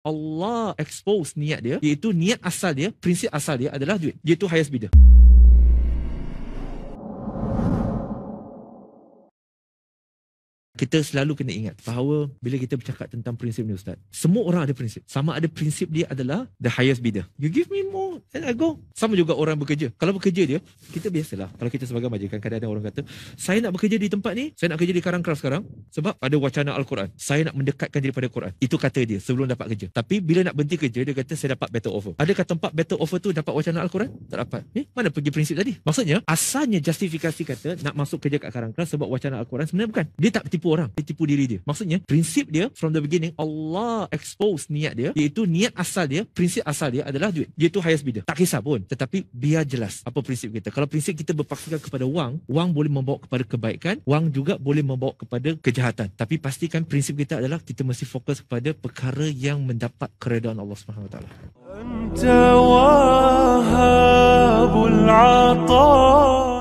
Allah expose niat dia iaitu niat asal dia prinsip asal dia adalah duit dia tu highest bidder kita selalu kena ingat bahawa bila kita bercakap tentang prinsip ni ustaz semua orang ada prinsip sama ada prinsip dia adalah the highest bidder you give me more and I go sama juga orang bekerja kalau bekerja dia kita biasalah kalau kita sebagai majikan kadang-kadang orang kata saya nak bekerja di tempat ni saya nak kerja di karangkraf sekarang sebab ada wacana Al-Quran saya nak mendekatkan diri pada Quran itu kata dia sebelum dapat kerja tapi bila nak berhenti kerja dia kata saya dapat better offer adakah tempat better offer tu dapat wacana Al-Quran tak dapat eh, mana pergi prinsip tadi maksudnya asalnya justifikasi kata nak masuk kerja kat karangkraf sebab wacana Al-Quran sebenarnya bukan dia tak tipu orang dia tipu diri dia maksudnya prinsip dia from the beginning Allah expose niat dia iaitu niat asal dia prinsip asal dia adalah duit dia tu highest bidder tak kisah pun tetapi biar jelas apa prinsip kita kalau prinsip kita berpaksakan kepada wang wang boleh membawa kepada kebaikan wang juga boleh membawa kepada kejahatan tapi pastikan prinsip kita adalah kita mesti fokus kepada perkara yang mendapat keredaan Allah Subhanahu Wa Taala انت وهاب